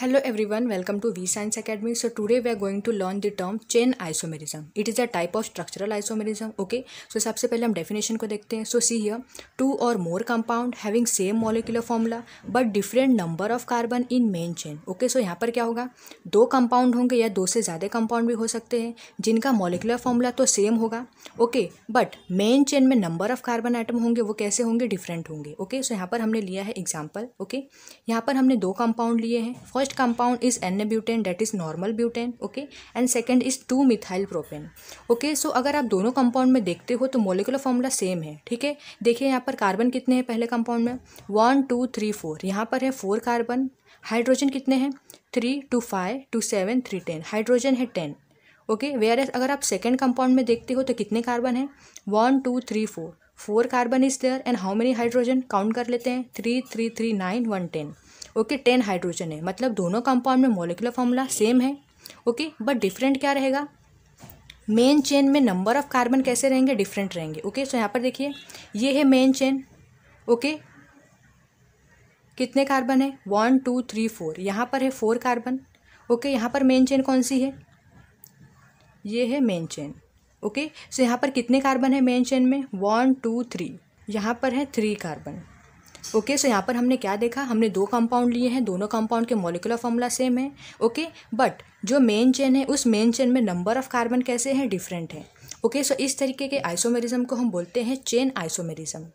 Hello everyone welcome to V science academy so today we are going to learn the term chain isomerism it is a type of structural isomerism okay so सबसे पहले हम definition को देखते हैं सो सी here two और more compound having same molecular formula but different number of carbon in main chain okay so यहाँ पर क्या होगा दो कंपाउंड होंगे या दो से ज़्यादा कंपाउंड भी हो सकते हैं जिनका मॉलिकुलर फॉर्मूला तो सेम होगा ओके बट मेन चेन में नंबर ऑफ कार्बन आइटम होंगे वो कैसे होंगे डिफरेंट होंगे ओके सो यहाँ पर हमने लिया है एग्जाम्पल ओके यहाँ पर हमने दो कंपाउंड लिए हैं for first compound is n-butane that is normal butane okay and second is two methyl propane okay so अगर आप दोनों कंपाउंड में देखते हो तो मोलिकुलर formula सेम है ठीक है देखिए यहाँ पर कार्बन कितने हैं पहले कंपाउंड में वन टू थ्री फोर यहाँ पर है फोर कार्बन हाइड्रोजन कितने हैं three two five two seven three ten hydrogen है टेन ओके वेयर एस अगर आप सेकेंड कंपाउंड में देखते हो तो कितने कार्बन है one two three four four carbon is there and how many hydrogen count कर लेते हैं three three three nine one ten okay ten hydrogen है मतलब दोनों कंपाउंड में मोलिकुलर फॉर्मूला सेम है ओके बट डिफरेंट क्या रहेगा मेन चेन में नंबर ऑफ कार्बन कैसे रहेंगे डिफरेंट रहेंगे ओके सो यहाँ पर देखिए ये है मेन चेन ओके कितने कार्बन है वन टू थ्री फोर यहाँ पर है फोर कार्बन ओके यहाँ पर मेन चेन कौन सी है ये है मेन चेन ओके सो यहाँ पर कितने कार्बन है मेन चेन में वन टू थ्री यहाँ पर है three carbon okay okay, so so यहाँ पर हमने क्या देखा हमने दो कंपाउंड लिए हैं दोनों कंपाउंड के मोलिकुलर फॉर्मूला सेम है ओके okay? बट जो मेन चेन है उस मेन चेन में नंबर ऑफ कार्बन कैसे हैं डिफरेंट हैं ओके सो इस तरीके के आइसोमेरिज्म को हम बोलते हैं चेन आइसोमेरिज्म